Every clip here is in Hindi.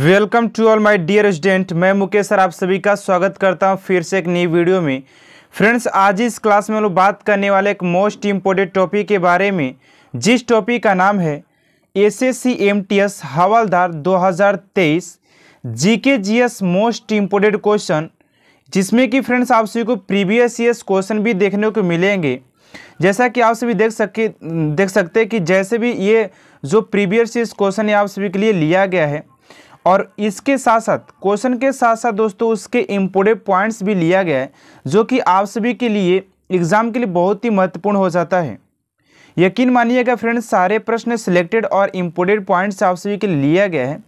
welcome to all my dear student मैं मुकेश सर आप सभी का स्वागत करता हूं फिर से एक नई वीडियो में फ्रेंड्स आज इस क्लास में हम लोग बात करने वाले एक मोस्ट इम्पोर्टेंट टॉपिक के बारे में जिस टॉपिक का नाम है S S C M T S हवालदार 2023 GK GS most important question जिसमें कि फ्रेंड्स आप सभी को प्रीवियस ईयर्स क्वेश्चन भी देखने को मिलेंगे जैसा कि आप सभी देख सके देख सकते हैं कि जैसे भी ये जो प्रीवियस ईयर्स क्वेश्चन आप सभी के लिए लिया गया है और इसके साथ साथ क्वेश्चन के साथ साथ दोस्तों उसके इम्पोर्टेंट पॉइंट्स भी लिया गया है जो कि आप सभी के लिए एग्ज़ाम के लिए बहुत ही महत्वपूर्ण हो जाता है यकीन मानिएगा फ्रेंड्स सारे प्रश्न सिलेक्टेड और इम्पोर्टेंट पॉइंट्स आप सभी के लिए लिया गया है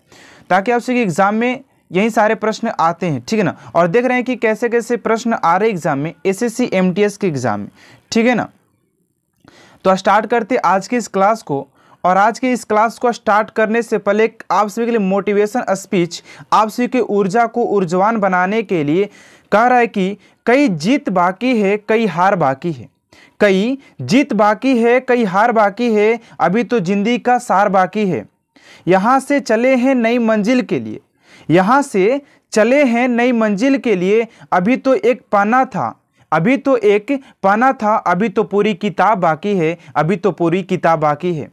ताकि आप सभी एग्ज़ाम में यही सारे प्रश्न आते हैं ठीक है ना और देख रहे हैं कि कैसे कैसे प्रश्न आ रहे एग्ज़ाम में एस एस के एग्ज़ाम में ठीक है ना तो स्टार्ट करते आज के इस क्लास को और आज के इस क्लास को स्टार्ट करने से पहले आप सभी के लिए मोटिवेशन स्पीच आप सभी की ऊर्जा को ऊर्जावान बनाने के लिए कह रहा है कि कई जीत बाकी है कई हार बाकी है कई जीत बाकी है कई हार बाकी है अभी तो जिंदगी का सार बाकी है यहाँ से चले हैं नई मंजिल के लिए यहाँ से चले हैं नई मंजिल के लिए अभी तो एक पाना था अभी तो एक पाना था अभी तो पूरी किताब बाकी है अभी तो पूरी किताब बाकी है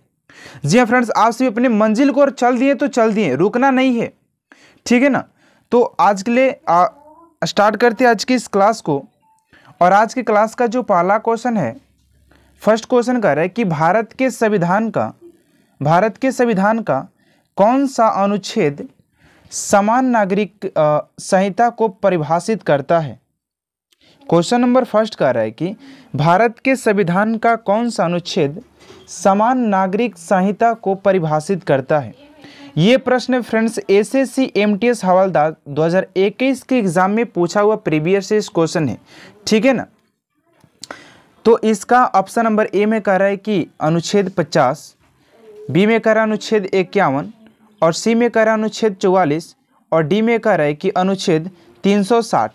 जी हाँ फ्रेंड्स आप सभी अपने मंजिल को और चल दिए तो चल दिए रुकना नहीं है ठीक है ना तो आज के लिए आ, स्टार्ट करते आज की इस क्लास को और आज की क्लास का जो पहला क्वेश्चन है फर्स्ट क्वेश्चन कह रहा है कि भारत के संविधान का भारत के संविधान का कौन सा अनुच्छेद समान नागरिक संहिता को परिभाषित करता है क्वेश्चन नंबर फर्स्ट कह रहा है कि भारत के संविधान का कौन सा अनुच्छेद समान नागरिक संहिता को परिभाषित करता है ये प्रश्न friends S S C M T S हवालदार इक्कीस के एग्जाम में पूछा हुआ प्रीवियस क्वेश्चन है ठीक है ना तो इसका ऑप्शन नंबर ए में कह रहा है कि अनुच्छेद 50 बी में कह रहा है अनुच्छेद इक्यावन और सी में कह रहा है अनुच्छेद चौवालीस और डी में कह रहा है कि अनुच्छेद 360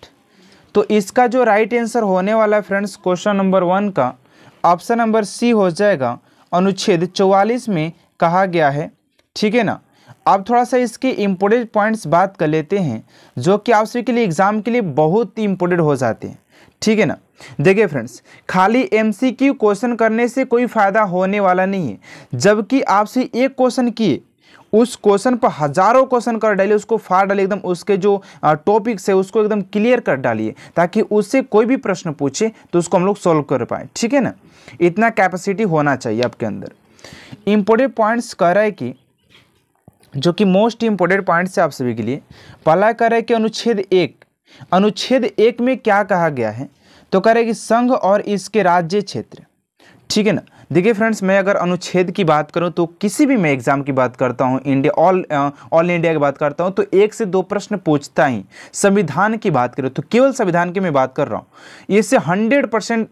तो इसका जो राइट आंसर होने वाला है फ्रेंड्स क्वेश्चन नंबर वन का ऑप्शन नंबर सी हो जाएगा अनुच्छेद 44 में कहा गया है ठीक है ना अब थोड़ा सा इसके इम्पोर्टेंट पॉइंट्स बात कर लेते हैं जो कि आपसे के लिए एग्ज़ाम के लिए बहुत ही इम्पोर्टेंट हो जाते हैं ठीक है ना देखिए फ्रेंड्स खाली एमसीक्यू क्वेश्चन करने से कोई फ़ायदा होने वाला नहीं है जबकि आपसे एक क्वेश्चन किए उस क्वेश्चन पर हज़ारों क्वेश्चन कर डालिए उसको फाड़ डालिए एकदम उसके जो टॉपिक्स है उसको एकदम क्लियर कर डालिए ताकि उससे कोई भी प्रश्न पूछे तो उसको हम लोग सॉल्व कर पाए ठीक है ना इतना कैपेसिटी होना चाहिए आपके अंदर इंपॉर्टेंट पॉइंट्स कह रहा है कि जो कि मोस्ट इंपॉर्टेंट पॉइंट्स है आप सभी के लिए पहला कह रहा है कि अनुच्छेद एक अनुच्छेद एक में क्या कहा गया है तो कह रहे कि संघ और इसके राज्य क्षेत्र ठीक है ना देखिए फ्रेंड्स मैं अगर अनुच्छेद की बात करूं तो किसी भी मैं एग्ज़ाम की बात करता हूं इंडिया ऑल ऑल इंडिया की बात करता हूं तो एक से दो प्रश्न पूछता ही संविधान की बात करें तो केवल संविधान की मैं बात कर रहा हूँ इससे हंड्रेड परसेंट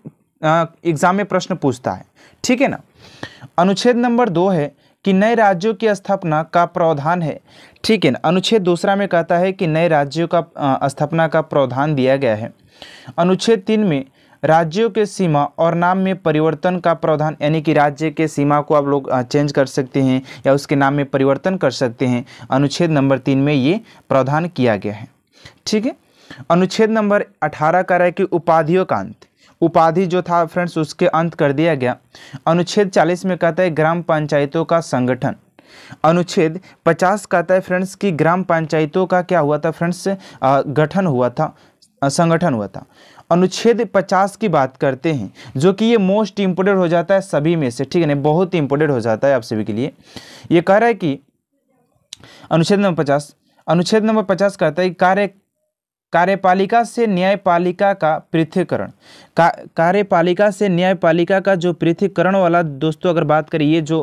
एग्ज़ाम में प्रश्न पूछता है ठीक है ना अनुच्छेद नंबर दो है कि नए राज्यों की स्थापना का प्रावधान है ठीक है ना अनुच्छेद दूसरा में कहता है कि नए राज्यों का uh, स्थापना का प्रावधान दिया गया है अनुच्छेद तीन में राज्यों के सीमा और नाम में परिवर्तन का प्रावधान यानी कि राज्य के सीमा को आप लोग चेंज कर सकते हैं या उसके नाम में परिवर्तन कर सकते हैं अनुच्छेद नंबर तीन में ये प्रावधान किया गया है ठीक है अनुच्छेद नंबर अठारह का रहा है कि उपाधियों का अंत उपाधि जो था फ्रेंड्स उसके अंत कर दिया गया अनुच्छेद चालीस में कहता है ग्राम पंचायतों का संगठन अनुच्छेद 50 कहता है फ्रेंड्स कि ग्राम पंचायतों का क्या हुआ था फ्रेंड्स गठन हुआ था संगठन हुआ था अनुच्छेद 50 की बात करते हैं जो कि ये मोस्ट इम्पोर्टेंट हो जाता है सभी में से ठीक है ना बहुत ही इम्पोर्टेंट हो जाता है आप सभी के लिए ये कह रहा है कि अनुच्छेद नंबर पचास अनुच्छेद नंबर पचास कहता है कार्य कार्यपालिका से न्यायपालिका का पृथ्वीकरण कार्यपालिका से न्यायपालिका का जो पृथ्वीकरण वाला दोस्तों अगर बात करें ये जो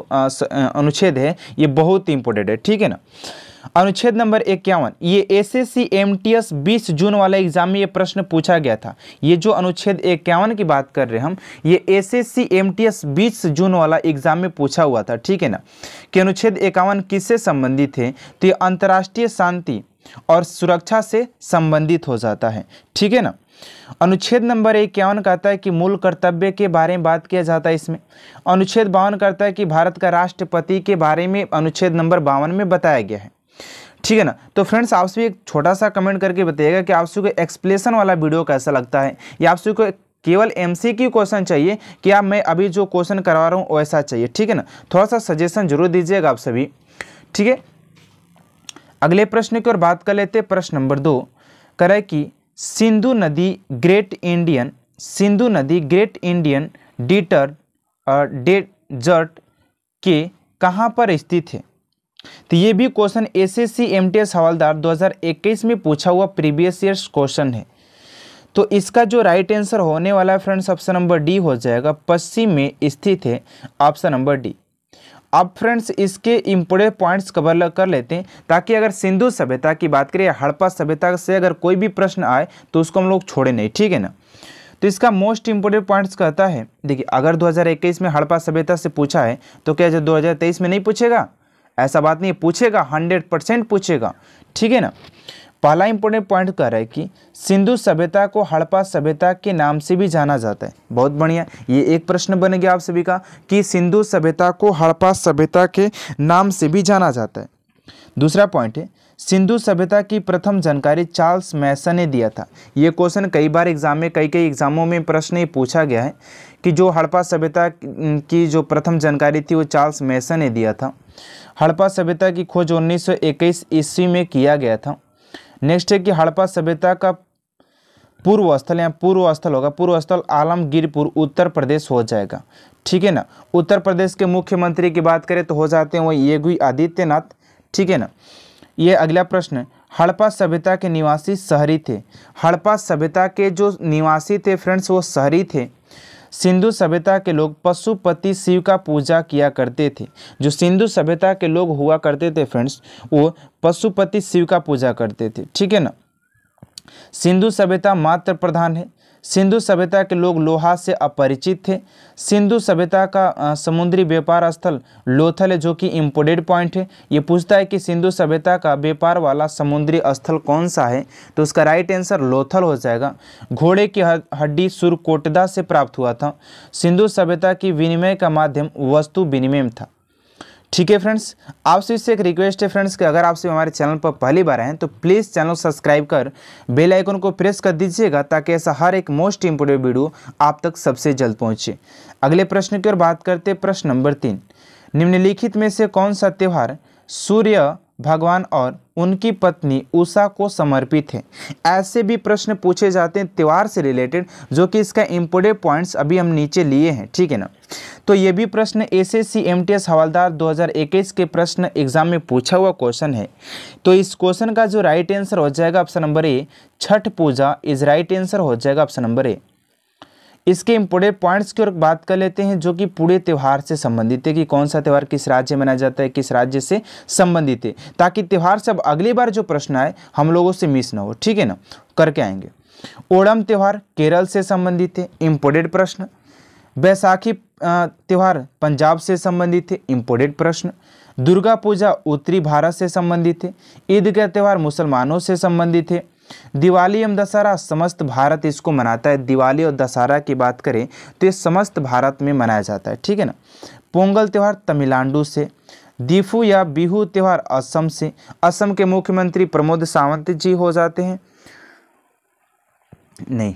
अनुच्छेद है ये बहुत इंपॉर्टेंट है ठीक है ना अनुच्छेद नंबर इक्यावन ये S S C M T S बीस जून वाला एग्जाम में ये प्रश्न पूछा गया था ये जो अनुच्छेद इक्यावन की बात कर रहे हैं हम ये S S C M T S बीस जून वाला एग्जाम में पूछा हुआ था ठीक है ना कि अनुच्छेद इक्यावन किससे संबंधित है तो ये अंतर्राष्ट्रीय शांति और सुरक्षा से संबंधित हो जाता है ठीक है ना अनुच्छेद नंबर इक्यावन कहता है कि मूल कर्तव्य के बारे में बात किया जाता है इसमें अनुच्छेद बावन कहता है कि भारत का राष्ट्रपति के बारे में अनुच्छेद नंबर बावन में बताया गया है ठीक है ना तो फ्रेंड्स आप सभी एक छोटा सा कमेंट करके बताइएगा कि आप सभी को एक्सप्लेसन वाला वीडियो कैसा लगता है या आप सभी को केवल एम सी क्यू क्वेश्चन चाहिए कि आप मैं अभी जो क्वेश्चन करवा रहा हूँ वैसा चाहिए ठीक है ना थोड़ा सा सजेशन जरूर दीजिएगा आप सभी ठीक है अगले प्रश्न की ओर बात कर लेते हैं प्रश्न नंबर दो करे कि सिंधु नदी ग्रेट इंडियन सिंधु नदी ग्रेट इंडियन डिटर डेजर्ट के कहाँ पर स्थित है तो ये भी क्वेश्चन एसएससी एमटीएस हवालदार 2021 में पूछा हुआ प्रीवियस ईयर्स क्वेश्चन है तो इसका जो राइट आंसर होने वाला है फ्रेंड्स ऑप्शन नंबर डी हो जाएगा पश्चिम में स्थित है ऑप्शन नंबर डी अब फ्रेंड्स इसके इम्पोर्टेंट पॉइंट्स कवर कर लेते हैं ताकि अगर सिंधु सभ्यता की बात करें हड़प्पा सभ्यता से अगर कोई भी प्रश्न आए तो उसको हम लोग छोड़े नहीं ठीक है ना तो इसका मोस्ट इम्पोर्टेंट पॉइंट्स कहता है देखिए अगर 2021 में हड़प्पा सभ्यता से पूछा है तो क्या जो 2023 में नहीं पूछेगा ऐसा बात नहीं पूछेगा हंड्रेड परसेंट पूछेगा ठीक है ना पहला इंपॉर्टेंट पॉइंट कह रहा है कि सिंधु सभ्यता को हड़प्पा सभ्यता के नाम से भी जाना जाता है बहुत बढ़िया ये एक प्रश्न बन गया आप सभी का कि सिंधु सभ्यता को हड़प्पा सभ्यता के नाम से भी जाना जाता है दूसरा पॉइंट है सिंधु सभ्यता की प्रथम जानकारी चार्ल्स मैसन ने दिया था ये क्वेश्चन कई बार एग्जाम में कई कई एग्जामों में प्रश्न ये पूछा गया है कि जो हड़प्पा सभ्यता की जो प्रथम जानकारी थी वो चार्ल्स मैसन ने दिया था हड़प्पा सभ्यता की खोज 1921 ईस्वी में किया गया था नेक्स्ट है कि हड़प्पा सभ्यता का पूर्व स्थल या पूर्व स्थल होगा पूर्व स्थल आलमगीरपुर उत्तर प्रदेश हो जाएगा ठीक है ना उत्तर प्रदेश के मुख्यमंत्री की बात करें तो हो जाते हैं वो येगुई आदित्यनाथ ठीक है ना ये अगला प्रश्न हड़प्पा सभ्यता के निवासी शहरी थे हड़प्पा सभ्यता के जो निवासी थे फ्रेंड्स वो शहरी थे सिंधु सभ्यता के लोग पशुपति शिव का पूजा किया करते थे जो सिंधु सभ्यता के लोग हुआ करते थे फ्रेंड्स वो पशुपति शिव का पूजा करते थे ठीक है ना सिंधु सभ्यता मात्र प्रधान है सिंधु सभ्यता के लोग लोहा से अपरिचित थे सिंधु सभ्यता का समुद्री व्यापार स्थल लोथल है जो कि इम्पोर्टेड पॉइंट है ये पूछता है कि सिंधु सभ्यता का व्यापार वाला समुद्री स्थल कौन सा है तो उसका राइट आंसर लोथल हो जाएगा घोड़े की हड्डी सुरकोटदा से प्राप्त हुआ था सिंधु सभ्यता की विनिमय का माध्यम वस्तु विनिमय था ठीक है फ्रेंड्स आपसे इससे एक रिक्वेस्ट है फ्रेंड्स कि अगर आपसे हमारे चैनल पर पहली बार हैं तो प्लीज़ चैनल सब्सक्राइब कर बेल आइकन को प्रेस कर दीजिएगा ताकि ऐसा हर एक मोस्ट इम्पोर्टेंट वीडियो आप तक सबसे जल्द पहुंचे अगले प्रश्न की ओर बात करते हैं प्रश्न नंबर तीन निम्नलिखित में से कौन सा त्यौहार सूर्य भगवान और उनकी पत्नी उषा को समर्पित है ऐसे भी प्रश्न पूछे जाते हैं त्यौहार से रिलेटेड जो कि इसका इम्पोर्टेंट पॉइंट्स अभी हम नीचे लिए हैं ठीक है ना तो ये भी प्रश्न S S C M T S हवालदार 2021 के प्रश्न एग्जाम में पूछा हुआ क्वेश्चन है तो इस क्वेश्चन का जो राइट आंसर हो जाएगा option number A Chhath Puja is right answer हो जाएगा ऑप्शन नंबर ए इसके इम्पोर्टेंट पॉइंट्स की ओर बात कर लेते हैं जो कि पूरे त्यौहार से संबंधित है कि कौन सा त्यौहार किस राज्य में मनाया जाता है किस राज्य से संबंधित है ताकि त्यौहार सब अगली बार जो प्रश्न आए हम लोगों से मिस ना हो ठीक है ना करके आएंगे ओणम त्यौहार केरल से संबंधित है इम्पोर्टेंट प्रश्न बैसाखी त्यौहार पंजाब से संबंधित है इम्पोर्टेंट प्रश्न दुर्गा पूजा उत्तरी भारत से संबंधित है ईद का त्यौहार मुसलमानों से संबंधित है दिवाली एवं दशहरा समस्त भारत इसको मनाता है दिवाली और दशहरा की बात करें तो ये समस्त भारत में मनाया जाता है ठीक है ना पोंगल त्यौहार तमिलनाडु से दीफू या बिहू त्यौहार असम से असम के मुख्यमंत्री प्रमोद सावंत जी हो जाते हैं नहीं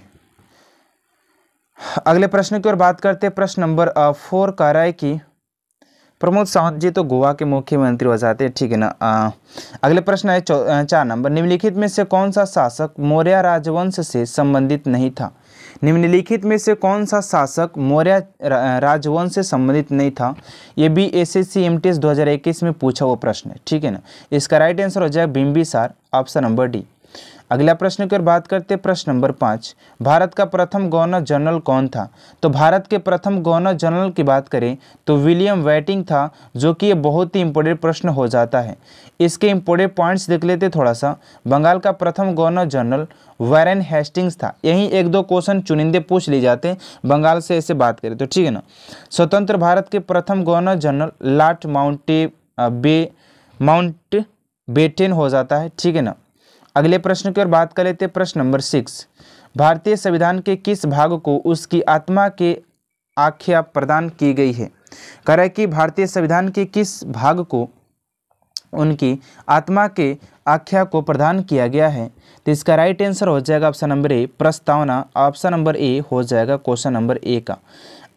अगले प्रश्न की ओर बात करते हैं प्रश्न नंबर फोर कह रहा है कि प्रमोद सावंत जी तो गोवा के मुख्यमंत्री हो जाते हैं ठीक है ना आ, अगले प्रश्न है चार नंबर निम्नलिखित में से कौन सा शासक मौर्य राजवंश से संबंधित नहीं था निम्नलिखित में से कौन सा शासक मौर्य राजवंश से संबंधित नहीं था ये भी S S C M T S दो में पूछा हुआ प्रश्न है ठीक है ना इसका राइट आंसर हो जाएगा बिम्बिसार ऑप्शन नंबर डी अगला प्रश्न कर बात करते प्रश्न नंबर पाँच भारत का प्रथम गवर्नर जनरल कौन था तो भारत के प्रथम गवर्नर जनरल की बात करें तो विलियम वेटिंग था जो कि ये बहुत ही इंपॉर्टेंट प्रश्न हो जाता है इसके इंपॉर्टेंट पॉइंट्स देख लेते थोड़ा सा बंगाल का प्रथम गवर्नर जनरल वैरन हेस्टिंग्स था यही एक दो क्वेश्चन चुनिंदे पूछ लिए जाते हैं बंगाल से ऐसे बात करें तो ठीक है ना स्वतंत्र भारत के प्रथम गवर्नर जनरल लाट माउंटे बे माउंट बेटेन हो जाता है ठीक है ना अगले प्रश्न की ओर बात कर लेते हैं प्रश्न नंबर सिक्स भारतीय संविधान के किस भाग को उसकी आत्मा के आख्या प्रदान की गई है कह रहा है कि भारतीय संविधान के किस भाग को उनकी आत्मा के आख्या को प्रदान किया गया है तो इसका राइट आंसर हो जाएगा ऑप्शन नंबर ए प्रस्तावना ऑप्शन नंबर ए हो जाएगा क्वेश्चन नंबर ए का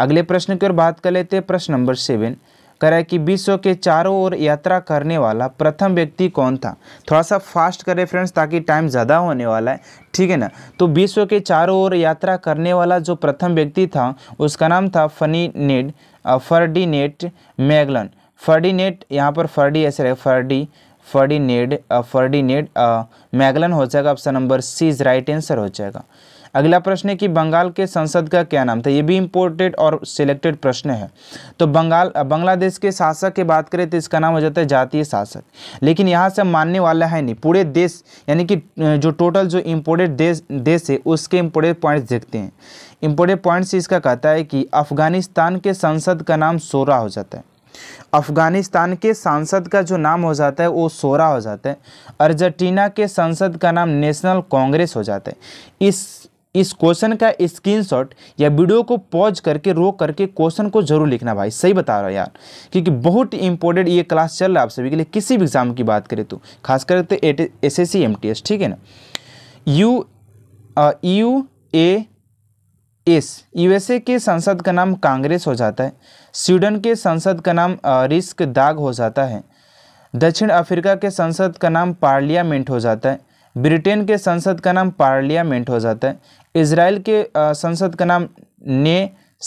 अगले प्रश्न की ओर बात कर लेते हैं प्रश्न नंबर सेवन करें कि विश्व के चारों ओर यात्रा करने वाला प्रथम व्यक्ति कौन था थोड़ा सा फास्ट करें फ्रेंड्स ताकि टाइम ज़्यादा होने वाला है ठीक है ना तो विश्व के चारों ओर यात्रा करने वाला जो प्रथम व्यक्ति था उसका नाम था फनी नेड फर्डीनेट मैगलन फर्डीनेट यहाँ पर फर्डी ऐसे रहे फर्डी फर्डीनेड फर्डीनेड मैगलन हो जाएगा option number C is right answer हो जाएगा अगला प्रश्न है कि बंगाल के संसद का क्या नाम था ये भी इम्पोर्टेड और सिलेक्टेड प्रश्न है तो बंगाल बांग्लादेश के शासक की बात करें तो इसका नाम हो जाता है जातीय शासक लेकिन यहाँ से मानने वाला है नहीं पूरे देश यानी कि जो टोटल जो इम्पोर्टेड देश देश है उसके इम्पोर्टेड पॉइंट्स देखते हैं इम्पोर्टेड पॉइंट्स इसका कहता है कि अफगानिस्तान के संसद का नाम सोरा हो जाता है अफगानिस्तान के सांसद का जो नाम हो जाता है वो सोरा हो जाता है अर्जेंटीना के संसद का नाम नेशनल कांग्रेस हो जाता है इस इस क्वेश्चन का स्क्रीनशॉट या वीडियो को पॉज करके रोक करके क्वेश्चन को जरूर लिखना भाई सही बता रहा है यार क्योंकि बहुत इंपॉर्टेंट ये क्लास चल रहा है आप सभी के लिए किसी भी एग्जाम की बात करें तो खास करके S S C M T S ठीक है ना U U A S USA के संसद का नाम कांग्रेस हो जाता है स्वीडन के संसद का नाम रिस्क दाग हो जाता है दक्षिण अफ्रीका के संसद का नाम पार्लियामेंट हो जाता है ब्रिटेन के संसद का नाम पार्लियामेंट हो जाता है इसराइल के संसद का नाम ने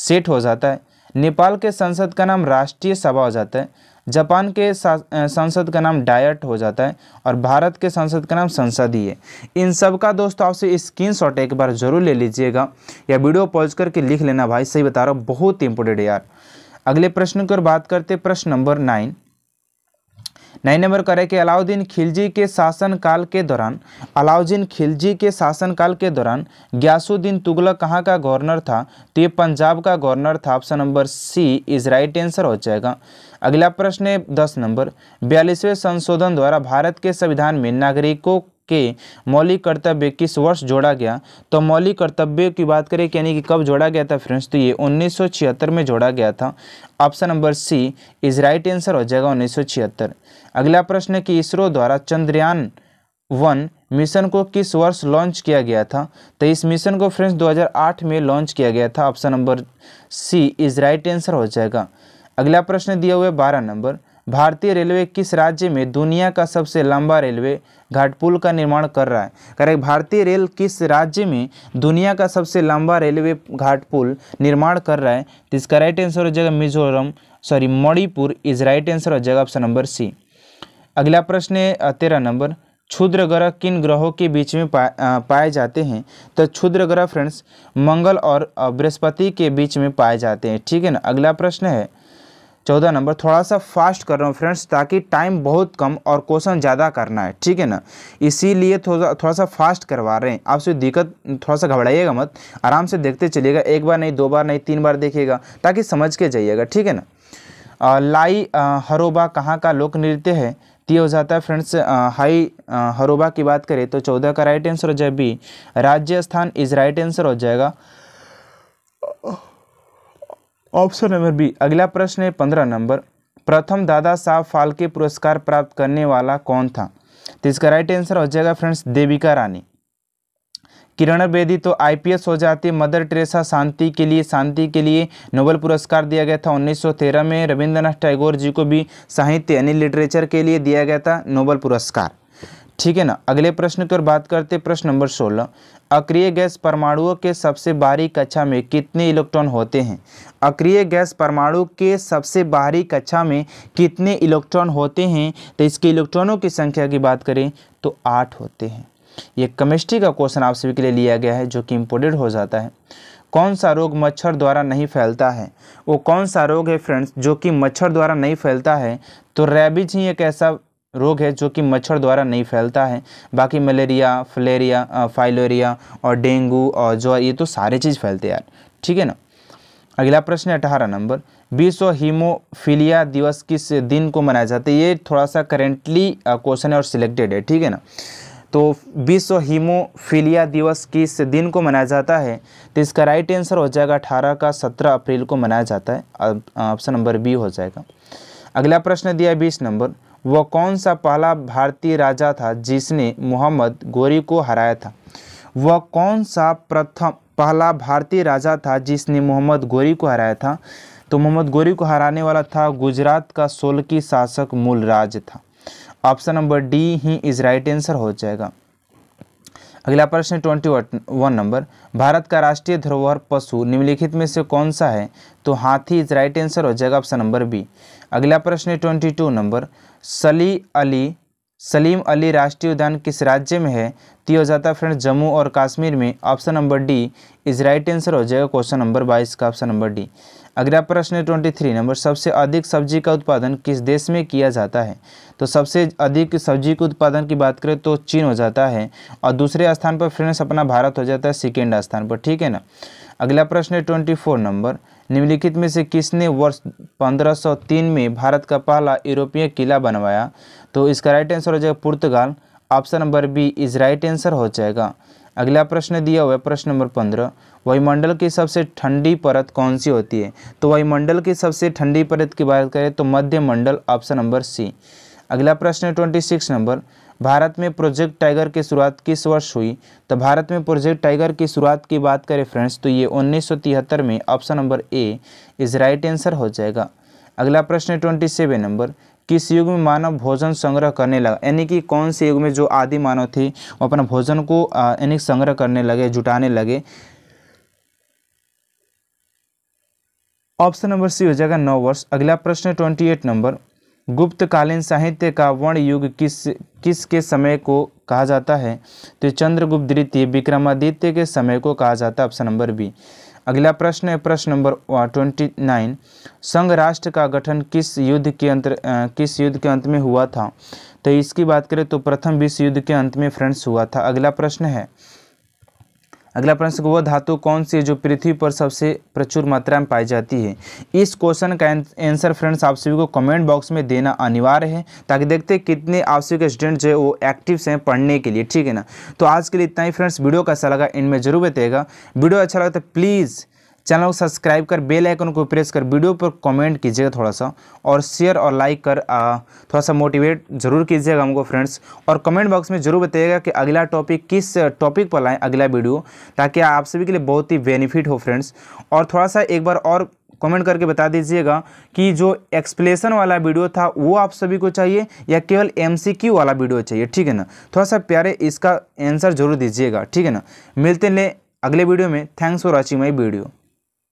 सेट हो जाता है नेपाल के संसद का नाम राष्ट्रीय सभा हो जाता है जापान के संसद का नाम डायट हो जाता है और भारत के संसद का नाम संसदीय इन सब का दोस्तों आपसे स्क्रीन शॉट एक बार जरूर ले लीजिएगा या वीडियो पॉज करके लिख लेना भाई सही बता रहा हूँ बहुत इंपोर्टेंट यार अगले प्रश्न की ओर बात करते प्रश्न नंबर नाइन नाइन नंबर करें कि अलाउद्दीन खिलजी के शासनकाल के दौरान अलाउद्दीन खिलजी के शासनकाल के दौरान ग्यासुद्दीन तुगलक कहाँ का गवर्नर था तो ये पंजाब का गवर्नर था option number C is right answer हो जाएगा अगला प्रश्न है दस नंबर बयालीसवें संशोधन द्वारा भारत के संविधान में नागरिकों के मौलिक कर्तव्य किस वर्ष जोड़ा गया तो मौलिक कर्तव्य की बात करें यानी कि कब जोड़ा गया था फ्रेंड्स तो ये 1976 में जोड़ा गया था option number C is right answer हो जाएगा उन्नीस अगला प्रश्न है कि इसरो द्वारा चंद्रयान वन मिशन को किस वर्ष लॉन्च किया गया था तो इस मिशन को फ्रेंड्स 2008 में लॉन्च किया गया था option number C is right answer हो जाएगा अगला प्रश्न दिया हुआ है बारह नंबर भारतीय रेलवे किस राज्य में दुनिया का सबसे लंबा रेलवे घाटपुल का निर्माण कर रहा है करेक्ट भारतीय रेल किस राज्य में दुनिया का सबसे लंबा रेलवे घाटपुल निर्माण कर रहा है तो इसका राइट आंसर हो जाएगा Mizoram sorry Manipur is right answer हो जाएगा ऑप्शन नंबर सी अगला प्रश्न है तेरह नंबर क्षुद्र ग्रह किन ग्रहों के बीच में पाए जाते हैं तो क्षुद्र ग्रह फ्रेंड्स मंगल और बृहस्पति के बीच में पाए जाते हैं ठीक है ना अगला प्रश्न है चौदह नंबर थोड़ा सा फास्ट कर रहा हूँ फ्रेंड्स ताकि टाइम बहुत कम और क्वेश्चन ज़्यादा करना है ठीक है ना इसीलिए थोड़ा थोड़ा सा फास्ट करवा रहे हैं आपसे दिक्कत थोड़ा सा घबराइएगा मत आराम से देखते चलिएगा एक बार नहीं दो बार नहीं तीन बार देखिएगा ताकि समझ के जाइएगा ठीक है ना लाई हरोबा कहाँ का लोक नृत्य है तो हो जाता है फ्रेंड्स हाई हरोबा की बात करें तो चौदह का राइट आंसर हो जाए बी राज्य स्थान इज राइट आंसर हो जाएगा ऑप्शन नंबर बी अगला प्रश्न है पंद्रह नंबर प्रथम दादा साहब फाल्के पुरस्कार प्राप्त करने वाला कौन था तो इसका राइट आंसर हो जाएगा फ्रेंड्स देविका रानी किरण बेदी तो आईपीएस हो जाती मदर टेरेसा शांति के लिए शांति के लिए नोबल पुरस्कार दिया गया था 1913 में रविंद्रनाथ टैगोर जी को भी साहित्य यानी लिटरेचर के लिए दिया गया था नोबल पुरस्कार ठीक है ना अगले प्रश्न की ओर बात करते प्रश्न नंबर सोलह अक्रिय गैस परमाणुओं के सबसे बाहरी कक्षा में कितने इलेक्ट्रॉन होते हैं अक्रिय गैस परमाणु के सबसे बाहरी कक्षा में कितने इलेक्ट्रॉन होते हैं तो इसके इलेक्ट्रॉनों की संख्या की बात करें तो आठ होते हैं ये केमिस्ट्री का क्वेश्चन आप सभी के लिए लिया गया है जो कि इम्पोर्टेड हो जाता है कौन सा रोग मच्छर द्वारा नहीं फैलता है वो कौन सा रोग है फ्रेंड्स जो कि मच्छर द्वारा नहीं फैलता है तो रेबिज ही एक ऐसा रोग है जो कि मच्छर द्वारा नहीं फैलता है बाकी मलेरिया फलेरिया फाइलोरिया और डेंगू और जो ये तो सारे चीज़ फैलते यार ठीक है ना अगला प्रश्न है अठारह नंबर विश्व हीमोफीलिया दिवस किस दिन को मनाया जाता है ये थोड़ा सा करेंटली क्वेश्चन है और सिलेक्टेड है ठीक है ना तो विश्व हीमोफीलिया दिवस किस दिन को मनाया जाता है तो इसका राइट आंसर हो जाएगा अठारह का सत्रह अप्रैल को मनाया जाता है ऑप्शन नंबर बी हो जाएगा अगला प्रश्न दिया बीस नंबर वह कौन सा पहला भारतीय राजा था जिसने मोहम्मद गोरी को हराया था वह कौन सा प्रथम पहला भारतीय राजा था जिसने मोहम्मद गोरी को हराया था तो मोहम्मद गोरी को हराने वाला था गुजरात का सोलकी शासक मूलराज था ऑप्शन नंबर डी ही इज राइट आंसर हो जाएगा अगला प्रश्न ट्वेंटी वन नंबर भारत का राष्ट्रीय धरोहर पशु निम्नलिखित में से कौन सा है तो हाथी इज राइट आंसर हो जाएगा ऑप्शन नंबर बी अगला प्रश्न ट्वेंटी टू नंबर सली अली सलीम अली राष्ट्रीय उद्यान किस राज्य में है तो हो जाता है फ्रेंड जम्मू और कश्मीर में option number D is right answer हो जाएगा क्वेश्चन नंबर बाईस का ऑप्शन नंबर डी अगला प्रश्न है ट्वेंटी थ्री नंबर सबसे अधिक सब्जी का उत्पादन किस देश में किया जाता है तो सबसे अधिक सब्जी के उत्पादन की बात करें तो चीन हो जाता है और दूसरे स्थान पर फ्रेंड्स अपना भारत हो जाता है सेकेंड स्थान पर ठीक है ना अगला प्रश्न है ट्वेंटी फोर नंबर निम्नलिखित में से किसने वर्ष 1503 में भारत का पहला यूरोपीय किला बनवाया तो इसका राइट आंसर हो जाएगा पुर्तगाल option number B is right answer हो जाएगा अगला प्रश्न दिया हुआ है प्रश्न नंबर पंद्रह वायुमंडल की सबसे ठंडी परत कौन सी होती है तो वायुमंडल की सबसे ठंडी परत की बात करें तो मध्य मंडल ऑप्शन नंबर सी अगला प्रश्न है ट्वेंटी सिक्स नंबर भारत में प्रोजेक्ट टाइगर की शुरुआत किस वर्ष हुई तो भारत में प्रोजेक्ट टाइगर की शुरुआत की बात करें फ्रेंड्स तो ये उन्नीस में option number A is right answer हो जाएगा अगला प्रश्न है ट्वेंटी सेवन नंबर किस युग में मानव भोजन संग्रह करने लगा यानी कि कौन से युग में जो आदि मानव थे वो अपना भोजन को यानी संग्रह करने लगे जुटाने लगे ऑप्शन नंबर सी हो जाएगा नौ वर्ष अगला प्रश्न ट्वेंटी एट नंबर गुप्तकालीन साहित्य का वर्ण युग किस किसके समय को कहा जाता है तो चंद्रगुप्त द्वितीय विक्रमादित्य के समय को कहा जाता है ऑप्शन नंबर बी अगला प्रश्न है प्रश्न नंबर ट्वेंटी नाइन संघ राष्ट्र का गठन किस युद्ध के अंत किस युद्ध के अंत में हुआ था तो इसकी बात करें तो प्रथम विश्व युद्ध के अंत में फ्रेंड्स हुआ था अगला प्रश्न है अगला प्रश्न वह धातु कौन सी है जो पृथ्वी पर सबसे प्रचुर मात्रा में पाई जाती है इस क्वेश्चन का आंसर फ्रेंड्स आप सभी को कमेंट बॉक्स में देना अनिवार्य है ताकि देखते कितने आप सभी के स्टूडेंट जो है वो एक्टिव हैं पढ़ने के लिए ठीक है ना तो आज के लिए इतना ही फ्रेंड्स वीडियो का लगा इनमें जरूर बताएगा वीडियो अच्छा लगा तो प्लीज़ चैनल को सब्सक्राइब कर बेल आइकन को प्रेस कर वीडियो पर कमेंट कीजिएगा थोड़ा सा और शेयर और लाइक कर आ, थोड़ा सा मोटिवेट जरूर कीजिएगा हमको फ्रेंड्स और कमेंट बॉक्स में ज़रूर बताइएगा कि अगला टॉपिक किस टॉपिक पर लाएँ अगला वीडियो ताकि आप सभी के लिए बहुत ही बेनिफिट हो फ्रेंड्स और थोड़ा सा एक बार और कमेंट करके बता दीजिएगा कि जो एक्सप्लेसन वाला वीडियो था वो आप सभी को चाहिए या केवल एमसीक्यू वाला वीडियो चाहिए ठीक है ना थोड़ा सा प्यारे इसका आंसर जरूर दीजिएगा ठीक है ना मिलते हैं अगले वीडियो में thanks for watching my video